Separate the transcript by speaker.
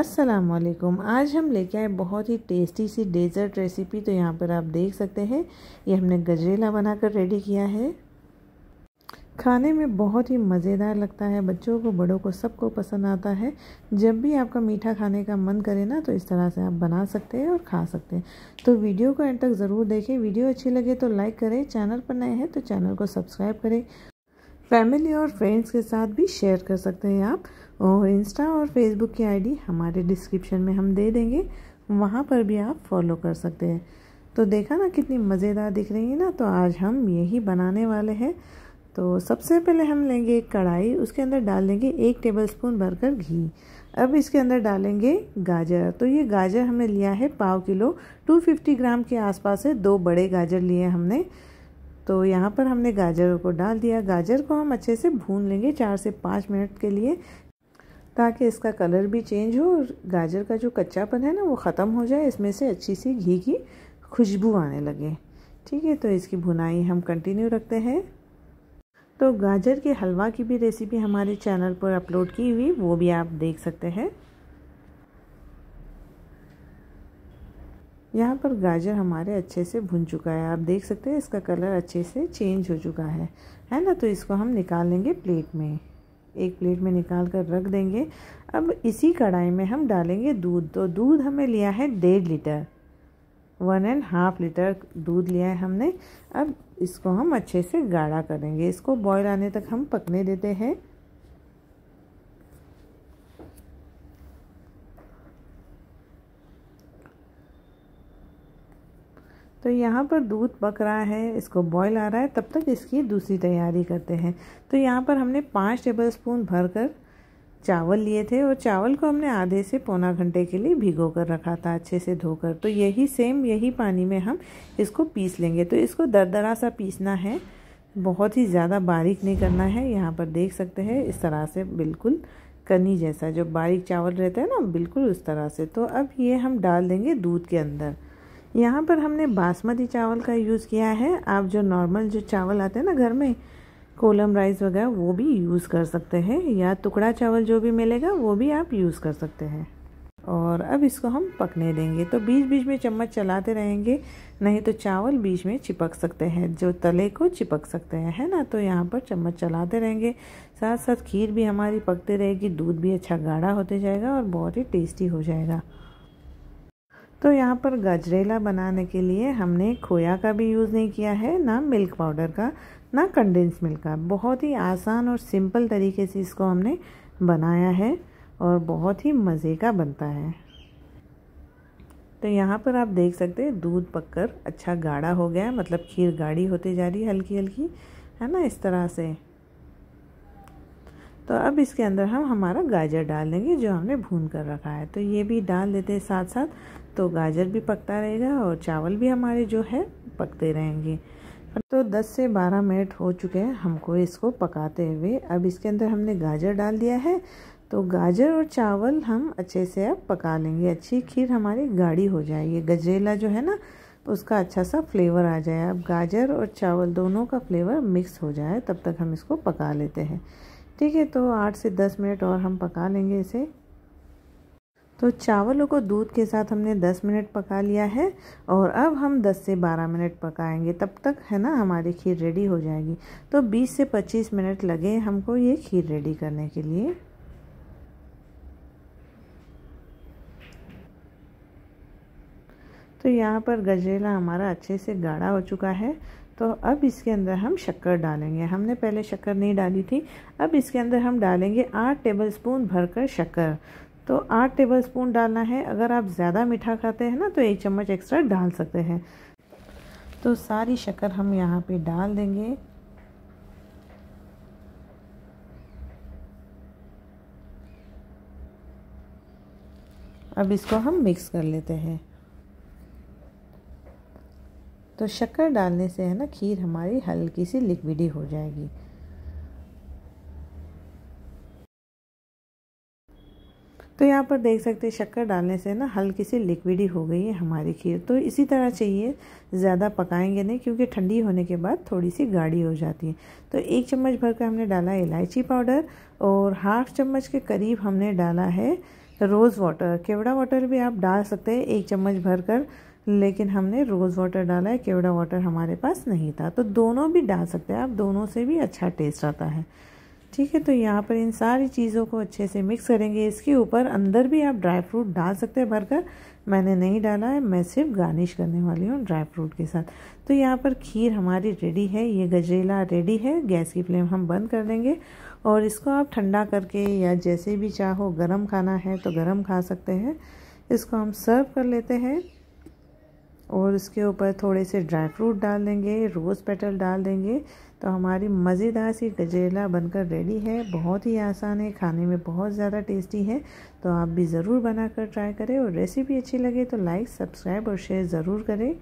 Speaker 1: असलकुम आज हम लेके आए बहुत ही टेस्टी सी डेज़र्ट रेसिपी तो यहाँ पर आप देख सकते हैं ये हमने गजरेला बनाकर रेडी किया है खाने में बहुत ही मज़ेदार लगता है बच्चों को बड़ों को सबको पसंद आता है जब भी आपका मीठा खाने का मन करे ना तो इस तरह से आप बना सकते हैं और खा सकते हैं तो वीडियो को एंड तक ज़रूर देखें वीडियो अच्छी लगे तो लाइक करें चैनल पर नए हैं तो चैनल को सब्सक्राइब करें फैमिली और फ्रेंड्स के साथ भी शेयर कर सकते हैं आप और इंस्टा और फेसबुक की आईडी हमारे डिस्क्रिप्शन में हम दे देंगे वहाँ पर भी आप फॉलो कर सकते हैं तो देखा ना कितनी मज़ेदार दिख रही है ना तो आज हम यही बनाने वाले हैं तो सबसे पहले हम लेंगे एक कढ़ाई उसके अंदर डाल देंगे एक टेबल स्पून भरकर घी अब इसके अंदर डालेंगे गाजर तो ये गाजर हमने लिया है पाव किलो 250 ग्राम के आसपास है दो बड़े गाजर लिए हमने तो यहाँ पर हमने गाजर को डाल दिया गाजर को हम अच्छे से भून लेंगे चार से पाँच मिनट के लिए ताकि इसका कलर भी चेंज हो और गाजर का जो कच्चापन है ना वो ख़त्म हो जाए इसमें से अच्छी सी घी की खुशबू आने लगे ठीक है तो इसकी भुनाई हम कंटिन्यू रखते हैं तो गाजर के हलवा की भी रेसिपी हमारे चैनल पर अपलोड की हुई वो भी आप देख सकते हैं यहाँ पर गाजर हमारे अच्छे से भुन चुका है आप देख सकते हैं इसका कलर अच्छे से चेंज हो चुका है है ना तो इसको हम निकाल लेंगे प्लेट में एक प्लेट में निकाल कर रख देंगे अब इसी कढ़ाई में हम डालेंगे दूध तो दूध हमें लिया है डेढ़ litre one and half litre दूध लिया है हमने अब इसको हम अच्छे से गाढ़ा करेंगे इसको बॉयल आने तक हम पकने देते हैं तो यहाँ पर दूध पक रहा है इसको बॉयल आ रहा है तब तक इसकी दूसरी तैयारी करते हैं तो यहाँ पर हमने पाँच टेबल स्पून भर कर चावल लिए थे और चावल को हमने आधे से पौना घंटे के लिए भिगो कर रखा था अच्छे से धोकर तो यही सेम यही पानी में हम इसको पीस लेंगे तो इसको दरदरा सा पीसना है बहुत ही ज़्यादा बारीक नहीं करना है यहाँ पर देख सकते हैं इस तरह से बिल्कुल कनी जैसा जो बारीक चावल रहता है ना बिल्कुल उस तरह से तो अब ये हम डाल देंगे दूध के अंदर यहाँ पर हमने बासमती चावल का यूज़ किया है आप जो नॉर्मल जो चावल आते हैं ना घर में कोलम राइस वगैरह वो भी यूज़ कर सकते हैं या टुकड़ा चावल जो भी मिलेगा वो भी आप यूज़ कर सकते हैं और अब इसको हम पकने देंगे तो बीच बीच में चम्मच चलाते रहेंगे नहीं तो चावल बीच में चिपक सकते हैं जो तले को चिपक सकते हैं है ना तो यहाँ पर चम्मच चलाते रहेंगे साथ साथ खीर भी हमारी पकते रहेगी दूध भी अच्छा गाढ़ा होते जाएगा और बहुत ही टेस्टी हो जाएगा तो यहाँ पर गजरेला बनाने के लिए हमने खोया का भी यूज़ नहीं किया है ना मिल्क पाउडर का ना कंडेंस मिल्क का बहुत ही आसान और सिंपल तरीके से इसको हमने बनाया है और बहुत ही मज़े का बनता है तो यहाँ पर आप देख सकते हैं दूध पककर अच्छा गाढ़ा हो गया मतलब खीर गाढ़ी होती जा रही है हल्की हल्की है ना इस तरह से तो अब इसके अंदर हम हमारा गाजर डाल देंगे जो हमने भून कर रखा है तो ये भी डाल देते हैं साथ साथ तो गाजर भी पकता रहेगा और चावल भी हमारे जो है पकते रहेंगे तो 10 से 12 मिनट हो चुके हैं हमको इसको पकाते हुए अब इसके अंदर हमने गाजर डाल दिया है तो गाजर और चावल हम अच्छे से अब पका लेंगे अच्छी खीर हमारी गाढ़ी हो जाएगी गजरेला जो है ना तो उसका अच्छा सा फ्लेवर आ जाए अब गाजर और चावल दोनों का फ्लेवर मिक्स हो जाए तब तक हम इसको पका लेते हैं ठीक है तो आठ से दस मिनट और हम पका लेंगे इसे तो चावलों को दूध के साथ हमने 10 मिनट पका लिया है और अब हम 10 से 12 मिनट पकाएंगे तब तक है ना हमारी खीर रेडी हो जाएगी तो 20 से 25 मिनट लगे हमको ये खीर रेडी करने के लिए तो यहाँ पर गजरेला हमारा अच्छे से गाढ़ा हो चुका है तो अब इसके अंदर हम शक्कर डालेंगे हमने पहले शक्कर नहीं डाली थी अब इसके अंदर हम डालेंगे आठ टेबल स्पून भरकर शक्कर तो आठ टेबल स्पून डालना है अगर आप ज़्यादा मीठा खाते हैं ना तो एक चम्मच एक्स्ट्रा डाल सकते हैं तो सारी शक्कर हम यहाँ पे डाल देंगे अब इसको हम मिक्स कर लेते हैं तो शक्कर डालने से है ना खीर हमारी हल्की सी लिक्विडी हो जाएगी तो यहाँ पर देख सकते हैं शक्कर डालने से ना हल्की सी लिक्विड ही हो गई है हमारी खीर तो इसी तरह चाहिए ज़्यादा पकाएंगे नहीं क्योंकि ठंडी होने के बाद थोड़ी सी गाढ़ी हो जाती है तो एक चम्मच भर कर हमने डाला इलायची पाउडर और हाफ चम्मच के करीब हमने डाला है रोज़ वाटर केवड़ा वाटर भी आप डाल सकते हैं एक चम्मच भर कर लेकिन हमने रोज़ वाटर डाला है केवड़ा वाटर हमारे पास नहीं था तो दोनों भी डाल सकते हैं आप दोनों से भी अच्छा टेस्ट आता है ठीक है तो यहाँ पर इन सारी चीज़ों को अच्छे से मिक्स करेंगे इसके ऊपर अंदर भी आप ड्राई फ्रूट डाल सकते हैं भरकर मैंने नहीं डाला है मैं सिर्फ गार्निश करने वाली हूँ ड्राई फ्रूट के साथ तो यहाँ पर खीर हमारी रेडी है ये गजरेला रेडी है गैस की फ्लेम हम बंद कर देंगे और इसको आप ठंडा करके या जैसे भी चाहो गरम खाना है तो गरम खा सकते हैं इसको हम सर्व कर लेते हैं और उसके ऊपर थोड़े से ड्राई फ्रूट डाल देंगे रोज़ पेटल डाल देंगे तो हमारी मज़ेदार सी गजरेला बनकर रेडी है बहुत ही आसान है खाने में बहुत ज़्यादा टेस्टी है तो आप भी ज़रूर बनाकर ट्राई करें और रेसिपी अच्छी लगे तो लाइक सब्सक्राइब और शेयर ज़रूर करें